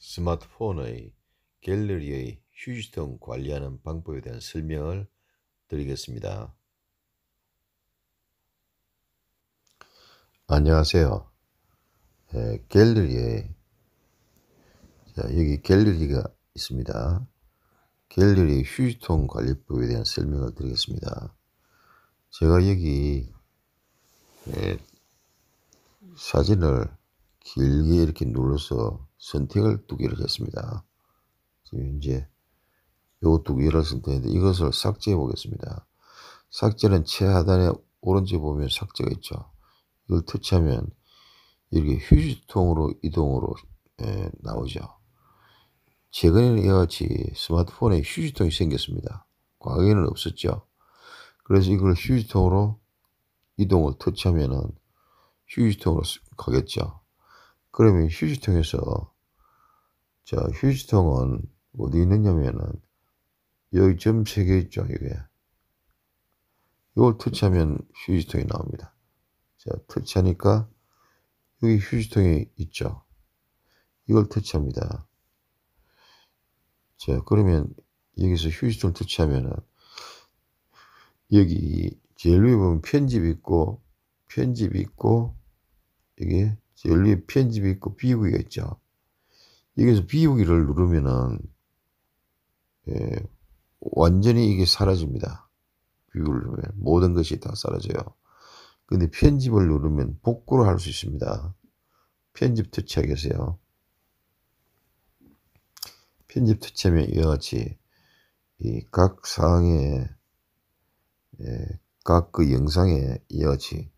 스마트폰의 갤러리의 휴지 통 관리하는 방법에 대한 설명을 드리겠습니다. 안녕하세요. 예, 갤러리에 자, 여기 갤러리가 있습니다. 갤러리 휴지통 관리법에 대한 설명을 드리겠습니다. 제가 여기 예, 사진을 길게 이렇게 눌러서 선택을 두 개를 했습니다. 지금 이제 요 두 개를 선택했는데 이것을 삭제해 보겠습니다. 삭제는 최하단에 오른쪽에 보면 삭제가 있죠. 이걸 터치하면 이렇게 휴지통으로 이동으로 에, 예, 나오죠. 최근에는 이와 같이 스마트폰에 휴지통이 생겼습니다. 과거에는 없었죠. 그래서 이걸 휴지통으로 이동을 터치하면은 휴지통으로 가겠죠. 그러면 휴지통에서 자 휴지통은 어디 있느냐면은 여기 점세개 있죠 이게 이걸 터치하면 휴지통이 나옵니다 자 터치하니까 여기 휴지통이 있죠 이걸 터치합니다 자 그러면 여기서 휴지통 터치하면은 여기 제일 위에 보면 편집 있고 편집 있고 여기 연립 편집이 있고 비우기가 있죠. 여기서 비우기를 누르면은 예, 완전히 이게 사라집니다. 비우기를 누르면 모든 것이 다 사라져요. 근데 편집을 누르면 복구를 할 수 있습니다. 편집 터치하겠어요. 편집 터치하면 이와 같이 이각 사항에 예, 각그 영상에 이와 같이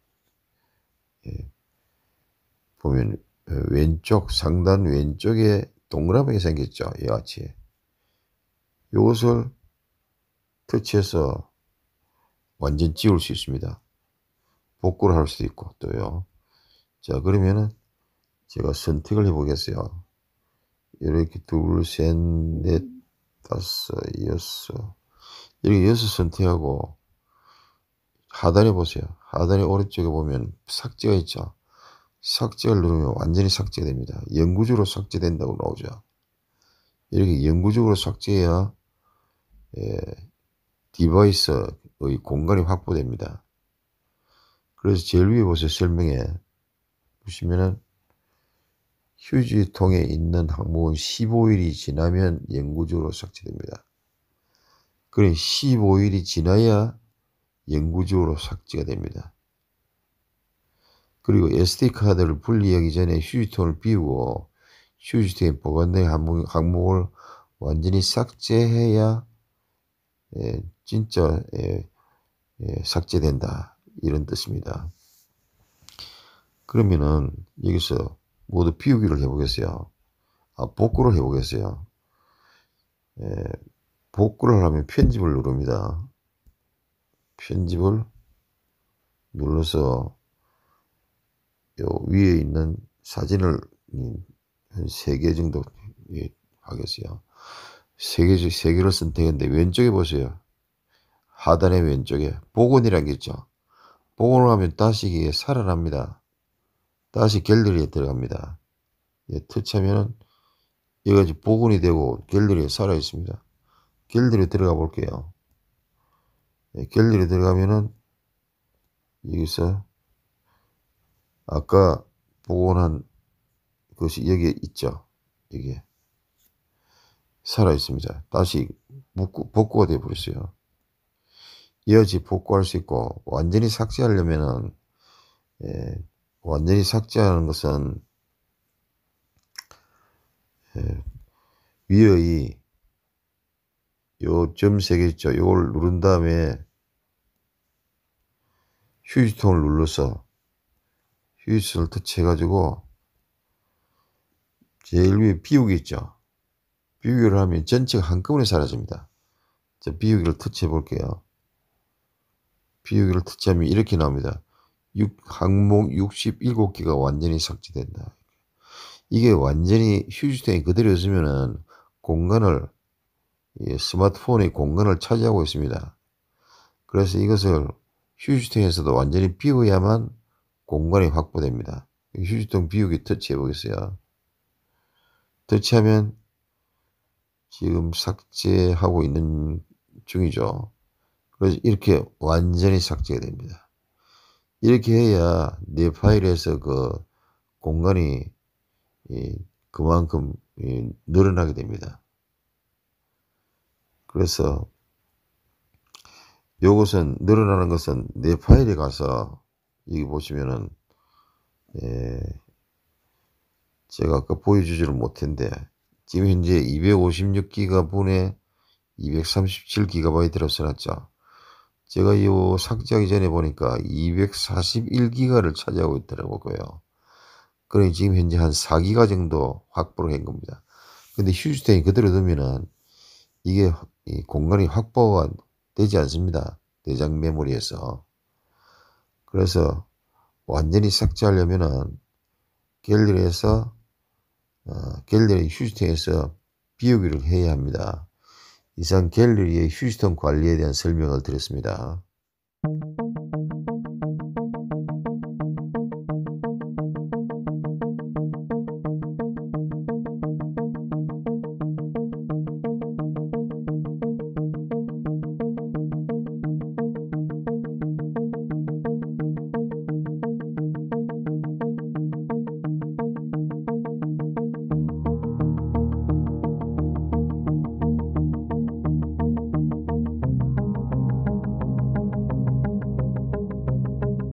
보면 어, 왼쪽 상단 왼쪽에 동그라미가 생겼죠. 이같이 이것을 터치해서 완전 지울 수 있습니다. 복구를 할 수도 있고 또요. 자 그러면은 제가 선택을 해보겠어요. 이렇게 둘, 셋, 넷, 다섯, 여섯 이렇게 여섯 선택하고 하단에 보세요. 하단에 오른쪽에 보면 삭제가 있죠. 삭제를 누르면 완전히 삭제됩니다. 영구적으로 삭제된다고 나오죠. 이렇게 영구적으로 삭제해야 예, 디바이스의 공간이 확보됩니다. 그래서 제일 위에 보세요. 설명에 보시면은 휴지 통에 있는 항목은 15일이 지나면 영구적으로 삭제됩니다. 그래 15일이 지나야 영구적으로 삭제가 됩니다. 그리고 SD카드를 분리하기 전에 휴지통을 비우고 휴지통에 보관된 항목, 을 완전히 삭제해야 예, 진짜 예, 예, 삭제된다 이런 뜻입니다. 그러면은 여기서 모두 비우기를 해보겠어요. 아, 복구를 해보겠어요. 예, 복구를 하면 편집을 누릅니다. 편집을 눌러서 저 위에 있는 사진을 한세개 정도 예, 하겠어요. 세 개, 씩세 개를 선택했는데 왼쪽에 보세요. 하단의 왼쪽에 복원이란 게 있죠. 복원을 하면 다시 이게 살아납니다. 다시 갤러리에 들어갑니다. 예, 터치하면은 여기가 이제 복원이 되고 갤러리에 살아있습니다. 갤러리에 들어가 볼게요. 예, 갤러리에 들어가면은 여기서 아까 복원한 것이 여기에 있죠. 여기에. 살아 있습니다. 다시 복구, 복구가 되어버렸어요. 이어지 복구할 수 있고, 완전히 삭제하려면은, 예, 완전히 삭제하는 것은, 예, 위의 요점세 개 있죠. 요걸 누른 다음에 휴지통을 눌러서 휴지를 터치해가지고 제일 위에 비우기 있죠. 비우기를 하면 전체가 한꺼번에 사라집니다. 자, 비우기를 터치해 볼게요. 비우기를 터치하면 이렇게 나옵니다. 6, 항목 67개가 완전히 삭제된다. 이게 완전히 휴지통이 그대로 있으면은 공간을 예, 스마트폰의 공간을 차지하고 있습니다. 그래서 이것을 휴지통에서도 완전히 비워야만 공간이 확보됩니다. 휴지통 비우기 터치해 보겠어요. 터치하면 지금 삭제하고 있는 중이죠. 그래서 이렇게 완전히 삭제가 됩니다. 이렇게 해야 내 파일에서 그 공간이 그만큼 늘어나게 됩니다. 그래서 이것은 늘어나는 것은 내 파일에 가서 여기 보시면은 예, 제가 아까 보여주지를 못했는데 지금 현재 256기가분에 237기가바이트로 써놨죠. 제가 이 삭제하기 전에 보니까 241기가를 차지하고 있더라고요. 그러니 지금 현재 한 4기가 정도 확보를 한 겁니다. 근데 휴지탱이 그대로 두면은 이게 공간이 확보가 되지 않습니다. 대장 메모리에서. 그래서 완전히 삭제하려면은 갤러리에서 어, 갤러리 휴지통에서 비우기를 해야 합니다. 이상 갤러리의 휴지통 관리에 대한 설명을 드렸습니다.